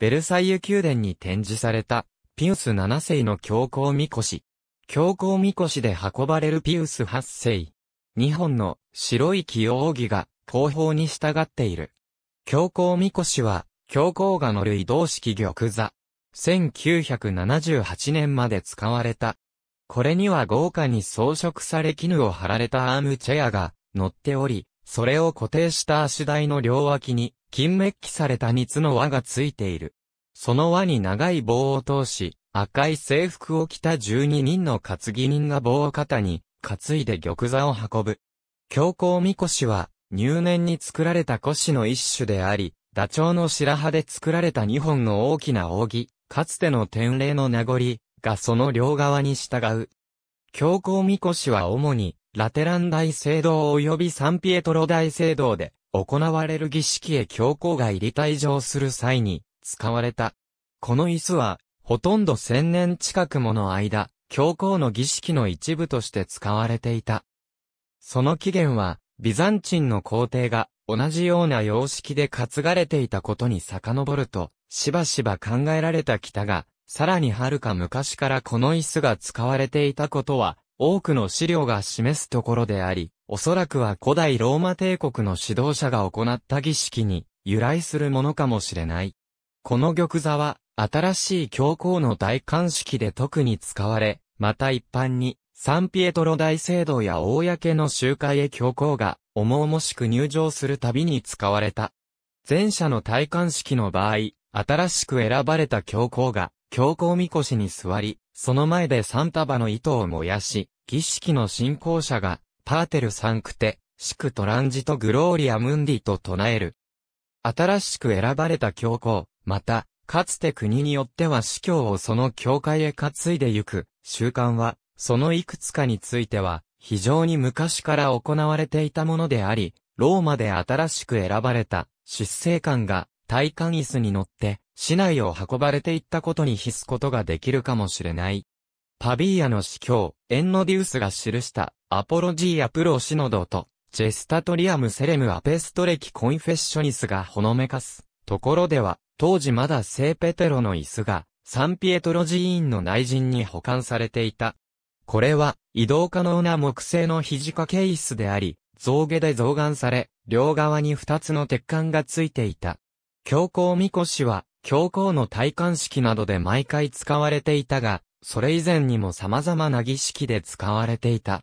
ベルサイユ宮殿に展示された、ピウス7世の教皇神輿。教皇神輿で運ばれるピウス8世。2本の白い用扇が後方に従っている。教皇神輿は、教皇が乗る移動式玉座。1978年まで使われた。これには豪華に装飾され絹を貼られたアームチェアが乗っており、それを固定した足台の両脇に金メッキされた蜜の輪がついている。その輪に長い棒を通し、赤い制服を着た12人の担ぎ人が棒を肩に、担いで玉座を運ぶ。教皇みこしは、入念に作られた古紙の一種であり、ダチョウの白羽で作られた2本の大きな扇、かつての天霊の名残、がその両側に従う。教皇みこしは主に、ラテラン大聖堂及びサンピエトロ大聖堂で、行われる儀式へ教皇が入り退場する際に使われた。この椅子は、ほとんど千年近くもの間、教皇の儀式の一部として使われていた。その起源は、ビザンチンの皇帝が同じような様式で担がれていたことに遡ると、しばしば考えられた北が、さらに遥か昔からこの椅子が使われていたことは、多くの資料が示すところであり、おそらくは古代ローマ帝国の指導者が行った儀式に由来するものかもしれない。この玉座は、新しい教皇の大冠式で特に使われ、また一般に、サンピエトロ大聖堂や公の集会へ教皇が、重々しく入場するたびに使われた。前者の戴冠式の場合、新しく選ばれた教皇が、教皇みこしに座り、その前で三束の糸を燃やし、儀式の信仰者が、パーテルサンクテ、シクトランジトグローリアムンディと唱える。新しく選ばれた教皇、また、かつて国によっては司教をその教会へ担いでゆく、習慣は、そのいくつかについては、非常に昔から行われていたものであり、ローマで新しく選ばれた、執政官が、体感椅子に乗って、市内を運ばれていったことに必すことができるかもしれない。パビーアの司教、エンノディウスが記したアポロジーアプロシノドと、ジェスタトリアムセレムアペストレキコンフェッショニスがほのめかす。ところでは、当時まだ聖ペテロの椅子が、サンピエトロ寺院の内陣に保管されていた。これは、移動可能な木製の肘掛け椅子であり、象牙で増眼され、両側に二つの鉄管がついていた。教皇神輿は、教皇の戴冠式などで毎回使われていたが、それ以前にも様々な儀式で使われていた。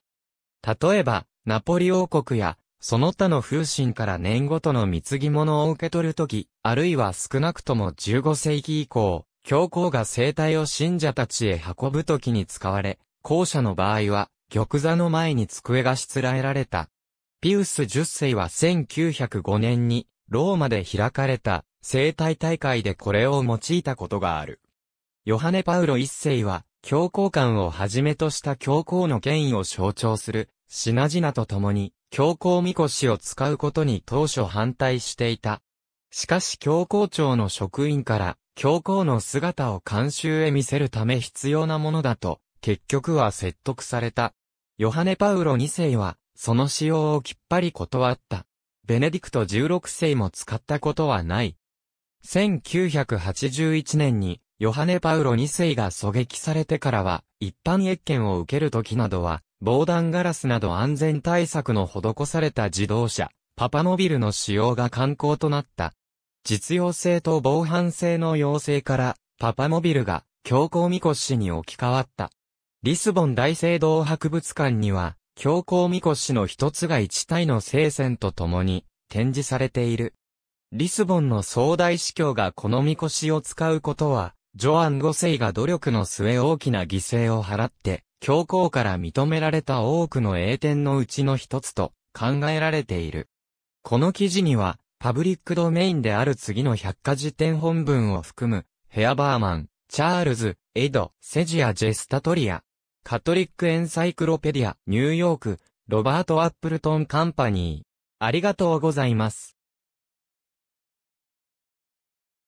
例えば、ナポリ王国や、その他の風神から年ごとの貢ぎ物を受け取るとき、あるいは少なくとも15世紀以降、教皇が生体を信者たちへ運ぶときに使われ、後者の場合は、玉座の前に机がしつらえられた。ピウス10世は1905年に、ローマで開かれた、生体大会でこれを用いたことがある。ヨハネ・パウロ1世は、教皇官をはじめとした教皇の権威を象徴する、品々と共に、教皇神輿を使うことに当初反対していた。しかし教皇庁の職員から、教皇の姿を慣習へ見せるため必要なものだと、結局は説得された。ヨハネ・パウロ2世は、その使用をきっぱり断った。ベネディクト16世も使ったことはない。1981年に、ヨハネ・パウロ2世が狙撃されてからは、一般越見を受ける時などは、防弾ガラスなど安全対策の施された自動車、パパモビルの使用が慣行となった。実用性と防犯性の要請から、パパモビルが強行みこしに置き換わった。リスボン大聖堂博物館には、強行みこしの一つが一体の聖戦とともに展示されている。リスボンの総大司教がこのみこしを使うことは、ジョアン・ゴセイが努力の末大きな犠牲を払って、教皇から認められた多くの英典のうちの一つと考えられている。この記事には、パブリックドメインである次の百科事典本文を含む、ヘアバーマン、チャールズ、エド、セジア・ジェスタトリア、カトリック・エンサイクロペディア、ニューヨーク、ロバート・アップルトン・カンパニー。ありがとうございます。